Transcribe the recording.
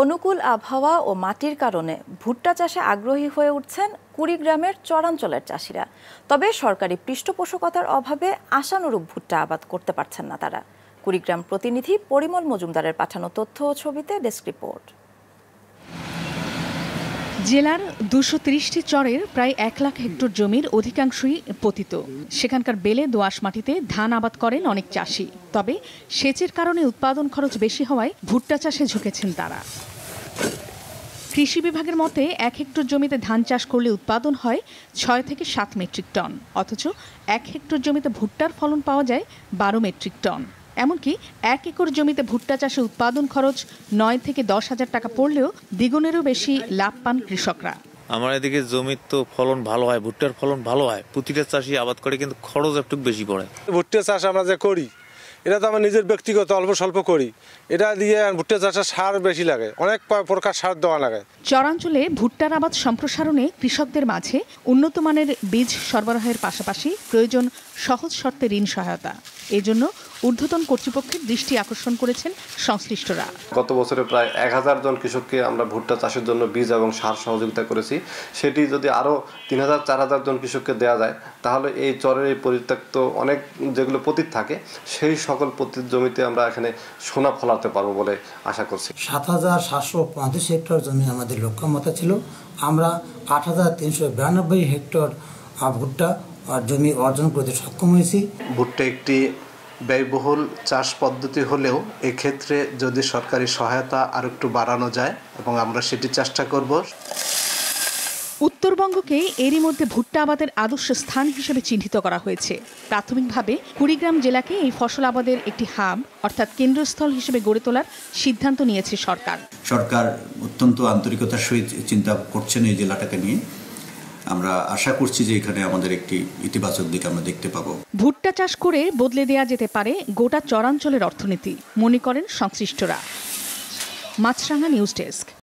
অনুকূল আবহাওয়া ও মাটির কারণে ভুট্টা চাষে আগ্রহী হয়ে উঠছেন কুড়িগ্রামের চরাঞ্চলের চাষিরা তবে সরকারি পৃষ্ঠপোষকতার অভাবে আশানুরূপ ভুট্টা আবাদ করতে পারছেন না তারা কুড়িগ্রাম প্রতিনিধি পরিমল মজুমদারের পাঠানো তথ্য ও ছবিতে ডেস্ক রিপোর্ট জেলার দুশো তিরিশটি চরের প্রায় এক লাখ হেক্টর জমির অধিকাংশই পতিত সেখানকার বেলে দোয়াশ মাটিতে ধান আবাদ করেন অনেক চাষি তবে সেচের কারণে উৎপাদন খরচ বেশি হওয়ায় ভুট্টা চাষে ঝুঁকেছেন তারা কৃষি বিভাগের মতে এক হেক্টর জমিতে ধান চাষ করলে উৎপাদন হয় ছয় থেকে সাত মেট্রিক টন অথচ এক হেক্টর জমিতে ভুট্টার ফলন পাওয়া যায় বারো মেট্রিক টন এমনকি এক একর জমিতে ভুট্টা চাষে উৎপাদন খরচ নয় থেকে দশ হাজার টাকা পড়লেও দ্বিগুণেরও বেশি লাভ পান কৃষকরা আমার এদিকে জমির তো ফলন ভালো হয় ভুট্টার ফলন ভালো হয় প্রতিটা চাষি আবাদ করে কিন্তু খরচ একটু বেশি পড়ে ভুট্টা চাষ আমরা যে করি এটা তো আমার নিজের ব্যক্তিগত অল্প স্বল্প করি এটা দিয়ে ভুট্টা চাষে সার বেশি লাগে অনেক প্রকার সার দেওয়া লাগে চরাঞ্চলে ভুট্টার আবাদ সম্প্রসারণে কৃষকদের মাঝে উন্নত মানের বীজ সরবরাহের পাশাপাশি প্রয়োজন সহজ শর্তে ঋণ সহায়তা এজন্য ঊর্ধ্বতন কর্তৃপক্ষের দৃষ্টি আকর্ষণ করেছেন সংশ্লিষ্টরা গত বছরে প্রায় এক হাজার জন কৃষককে আমরা ভুট্টা চাষের জন্য বীজ এবং সার সহযোগিতা করেছি সেটি যদি আরও তিন হাজার চার হাজার জন কৃষককে দেওয়া যায় তাহলে এই চরের এই পরিত্যক্ত অনেক যেগুলো পতীত থাকে সেই সকল পতীত জমিতে আমরা এখানে সোনা ফলাতে পারবো বলে আশা করছি সাত হাজার সাতশো পঁয়ত্রিশ হেক্টর জমি আমাদের লক্ষ্যমাতা ছিল আমরা আট হাজার তিনশো বিরানব্বই হেক্টর ভুট্টা জমি অর্জন করতে সক্ষম হয়েছি ভুট্টা একটি ব্যয়বহুল চাষ পদ্ধতি হলেও এক্ষেত্রে যদি সরকারি সহায়তা আর একটু বাড়ানো যায় এবং আমরা সেটি চেষ্টা করব উত্তরবঙ্গকে এরই মধ্যে ভুট্টা আবাদের আদর্শ স্থান হিসেবে চিহ্নিত করা হয়েছে প্রাথমিকভাবে কুড়িগ্রাম জেলাকে এই ফসল আবাদের একটি হাব অর্থাৎ কেন্দ্রস্থল হিসেবে গড়ে তোলার সিদ্ধান্ত নিয়েছে সরকার সরকার অত্যন্ত আন্তরিকতার সহিত চিন্তা করছেন এই জেলাটাকে নিয়ে আমরা আশা করছি যে এখানে আমাদের একটি ইতিবাচক দিক আমরা দেখতে পাব ভুট্টা চাষ করে বদলে দেয়া যেতে পারে গোটা চরাঞ্চলের অর্থনীতি মনে করেন সংশ্লিষ্টরা মাছরাঙা নিউজ ডেস্ক